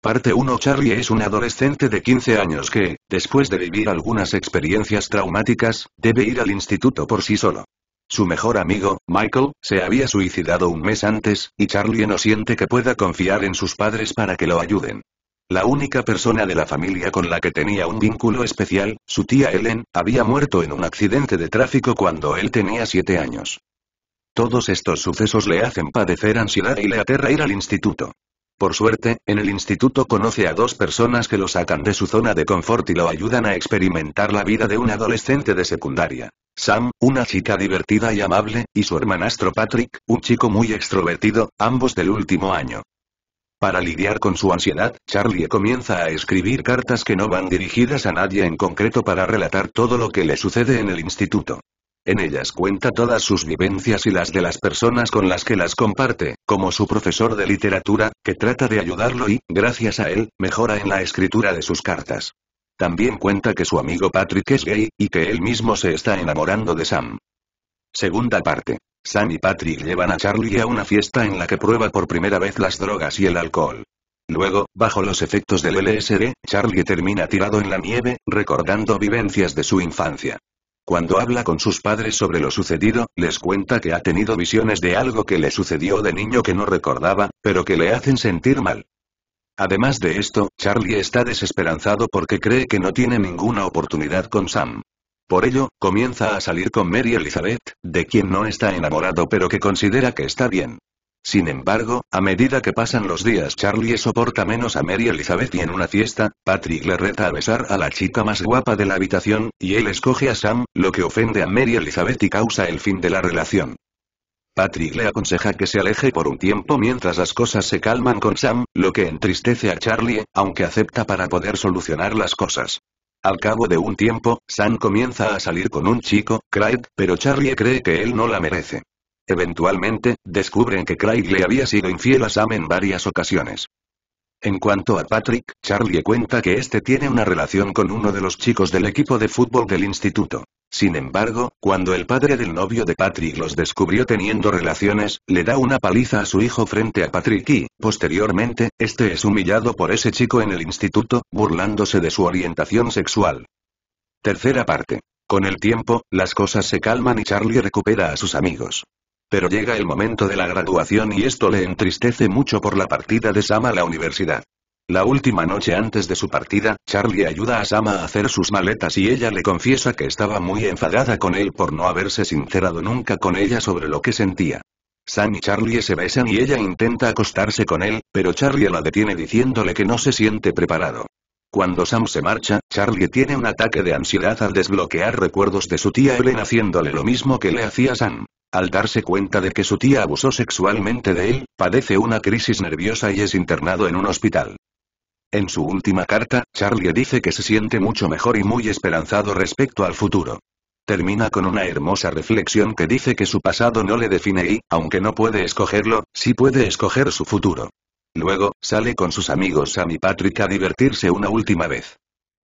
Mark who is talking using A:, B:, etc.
A: Parte 1 Charlie es un adolescente de 15 años que, después de vivir algunas experiencias traumáticas, debe ir al instituto por sí solo. Su mejor amigo, Michael, se había suicidado un mes antes, y Charlie no siente que pueda confiar en sus padres para que lo ayuden. La única persona de la familia con la que tenía un vínculo especial, su tía Ellen, había muerto en un accidente de tráfico cuando él tenía 7 años. Todos estos sucesos le hacen padecer ansiedad y le aterra ir al instituto. Por suerte, en el instituto conoce a dos personas que lo sacan de su zona de confort y lo ayudan a experimentar la vida de un adolescente de secundaria. Sam, una chica divertida y amable, y su hermanastro Patrick, un chico muy extrovertido, ambos del último año. Para lidiar con su ansiedad, Charlie comienza a escribir cartas que no van dirigidas a nadie en concreto para relatar todo lo que le sucede en el instituto. En ellas cuenta todas sus vivencias y las de las personas con las que las comparte, como su profesor de literatura, que trata de ayudarlo y, gracias a él, mejora en la escritura de sus cartas. También cuenta que su amigo Patrick es gay, y que él mismo se está enamorando de Sam. Segunda parte. Sam y Patrick llevan a Charlie a una fiesta en la que prueba por primera vez las drogas y el alcohol. Luego, bajo los efectos del LSD, Charlie termina tirado en la nieve, recordando vivencias de su infancia. Cuando habla con sus padres sobre lo sucedido, les cuenta que ha tenido visiones de algo que le sucedió de niño que no recordaba, pero que le hacen sentir mal. Además de esto, Charlie está desesperanzado porque cree que no tiene ninguna oportunidad con Sam. Por ello, comienza a salir con Mary Elizabeth, de quien no está enamorado pero que considera que está bien. Sin embargo, a medida que pasan los días Charlie soporta menos a Mary Elizabeth y en una fiesta, Patrick le reta a besar a la chica más guapa de la habitación, y él escoge a Sam, lo que ofende a Mary Elizabeth y causa el fin de la relación. Patrick le aconseja que se aleje por un tiempo mientras las cosas se calman con Sam, lo que entristece a Charlie, aunque acepta para poder solucionar las cosas. Al cabo de un tiempo, Sam comienza a salir con un chico, Craig, pero Charlie cree que él no la merece. Eventualmente, descubren que Craig le había sido infiel a Sam en varias ocasiones. En cuanto a Patrick, Charlie cuenta que este tiene una relación con uno de los chicos del equipo de fútbol del instituto. Sin embargo, cuando el padre del novio de Patrick los descubrió teniendo relaciones, le da una paliza a su hijo frente a Patrick y, posteriormente, este es humillado por ese chico en el instituto, burlándose de su orientación sexual. Tercera parte. Con el tiempo, las cosas se calman y Charlie recupera a sus amigos. Pero llega el momento de la graduación y esto le entristece mucho por la partida de Sam a la universidad. La última noche antes de su partida, Charlie ayuda a Sam a hacer sus maletas y ella le confiesa que estaba muy enfadada con él por no haberse sincerado nunca con ella sobre lo que sentía. Sam y Charlie se besan y ella intenta acostarse con él, pero Charlie la detiene diciéndole que no se siente preparado. Cuando Sam se marcha, Charlie tiene un ataque de ansiedad al desbloquear recuerdos de su tía Ellen haciéndole lo mismo que le hacía Sam. Al darse cuenta de que su tía abusó sexualmente de él, padece una crisis nerviosa y es internado en un hospital. En su última carta, Charlie dice que se siente mucho mejor y muy esperanzado respecto al futuro. Termina con una hermosa reflexión que dice que su pasado no le define y, aunque no puede escogerlo, sí puede escoger su futuro. Luego, sale con sus amigos Sam y Patrick a divertirse una última vez.